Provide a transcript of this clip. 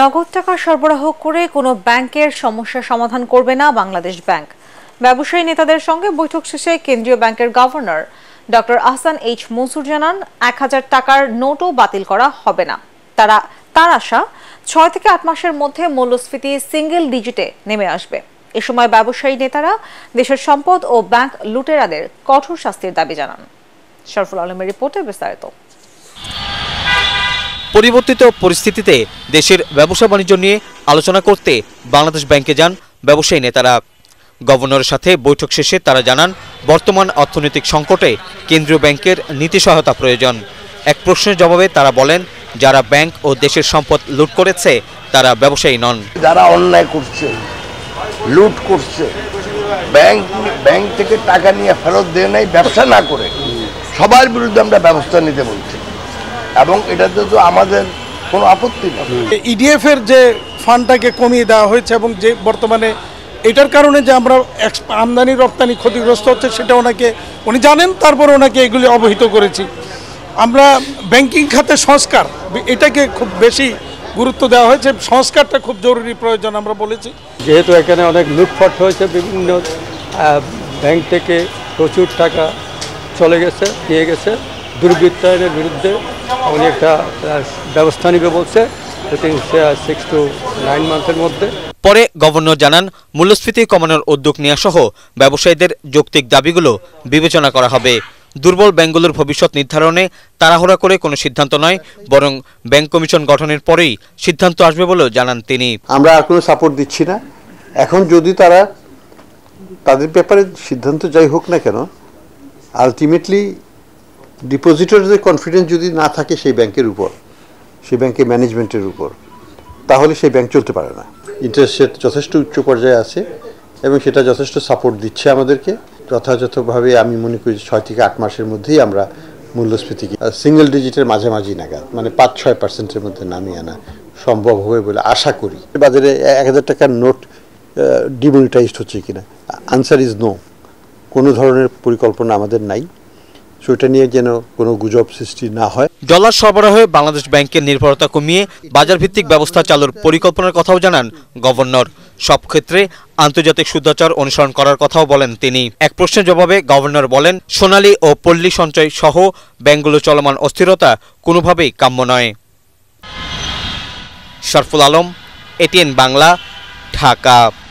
নগদ টাকা সরবরাহ করে কোনো ব্যাংকের সমস্যা সমাধান করবে না বাংলাদেশ ব্যাংক ব্যবসায়ী নেতাদের সঙ্গে বৈঠক শেষে কেন্দ্রীয় ব্যাংকের governor doctor Ahsan H Mansur জানান এক হাজার টাকার নোটও বাতিল করা হবে না তারা তার আশা ছয় থেকে আট মাসের মধ্যে মূল্যস্ফীতি সিঙ্গেল ডিজিটে নেমে আসবে এ সময় ব্যবসায়ী নেতারা দেশের সম্পদ ও ব্যাংক লুটেরাদের কঠোর শাস্তির দাবি জানান শরফুল আলমের রিপোর্টে বিস্তারিত পরিবর্তিত পরিস্থিতিতে দেশের ব্যবসা বাণিজ্য নিয়ে আলোচনা করতে বাংলাদেশ ব্যাংকে যান ব্যবসায়ী নেতারা গভর্নরের সাথে বৈঠক শেষে তারা জানান বর্তমান অর্থনৈতিক সংকটে কেন্দ্রীয় ব্যাংকের নীতি সহায়তা প্রয়োজন এক প্রশ্নের জবাবে তারা বলেন যারা ব্যাংক ও দেশের সম্পদ লুট করেছে তারা ব্যবসায়ী নন যারা অন্যায় করছে লুট করছে ব্যাংক ব্যাংক থেকে টাকা নিয়ে ফেরত দেয় নাই ব্যবসা না করে সবার বিরুদ্ধে আমরা ব্যবস্থা নিতে বলছি এবং এটাতে তো আমাদের কোনো আপত্তি নেই ইডিএফ e এর যে ফান্ডটাকে কমিয়ে দেওয়া হয়েছে এবং যে বর্তমানে এটার কারণে যে আমরা আমদানি রপ্তানি ক্ষতিগ্রস্ত হচ্ছে সেটা ওনাকে উনি জানেন তারপর ওনাকে এগুলি অবহিত করেছি আমরা ব্যাংকিং খাতে সংস্কার এটাকে খুব বেশি গুরুত্ব দেওয়া হয়েছে সংস্কারটা খুব জরুরি প্রয়োজন আমরা বলেছি যেহেতু এখানে অনেক লুটফট হয়েছে বিভিন্ন ব্যাংক থেকে প্রচুর টাকা চলে গেছে নিয়ে গেছে দুর্বৃত্তায়নের বিরুদ্ধে উনি একটা ব্যবস্থা নিবে বলছে সিক্স টু নাইন মান্থের মধ্যে পরে গভর্নর জানান মূল্যস্ফীতি কমানোর উদ্যোগ নেওয়া সহ ব্যবসায়ীদের যৌক্তিক দাবিগুলো বিবেচনা করা হবে দুর্বল ব্যাঙ্গুলোর ভবিষ্যৎ নির্ধারণে তাড়াহুড়া করে কোনো সিদ্ধান্ত নয় বরং ব্যাংক কমিশন গঠনের পরেই সিদ্ধান্ত আসবে বলেও জানান তিনি আমরা আর কোনো সাপোর্ট দিচ্ছি না এখন যদি তারা তাদের ব্যাপারে সিদ্ধান্ত যাই হোক না কেন আলটিমেটলি ডিপোজিটরদের কনফিডেন্স যদি না থাকে সেই ব্যাংকের উপর সেই ব্যাংকের ম্যানেজমেন্টের উপর তাহলে সেই ব্যাংক চলতে পারে না ইন্টারেস্ট রেট যথেষ্ট উচ্চ পর্যায়ে আছে এবং সেটা যথেষ্ট সাপোর্ট দিচ্ছে আমাদেরকে যথাযথভাবে আমি মনে করি ছয় থেকে আট মাসের মধ্যেই আমরা মূল্যস্ফীতিকে সিঙ্গেল ডিজিটের মাঝামাঝি নাগাদ মানে পাঁচ ছয় পার্সেন্টের মধ্যে নামিয়ে আনা সম্ভব হবে বলে আশা করি বাজারে এক হাজার টাকার নোট ডিমনিটাইজড হচ্ছে কিনা আনসার ইজ নো কোনো ধরনের পরিকল্পনা আমাদের নাই সেটা নিয়ে যেন কোনো গুজব সৃষ্টি না হয় ডলার সরবরাহে বাংলাদেশ ব্যাংকের নির্ভরতা কমিয়ে বাজার ভিত্তিক ব্যবস্থা চালুর পরিকল্পনার কথাও জানান গভর্নর সব ক্ষেত্রে আন্তর্জাতিক শুদ্ধাচার অনুসরণ করার কথাও বলেন তিনি এক প্রশ্নের জবাবে গভর্নর বলেন সোনালী ও পল্লী সঞ্চয় সহ ব্যাংকগুলো চলমান অস্থিরতা কোনোভাবেই কাম্য নয় শরফুল আলম এটিএন বাংলা ঢাকা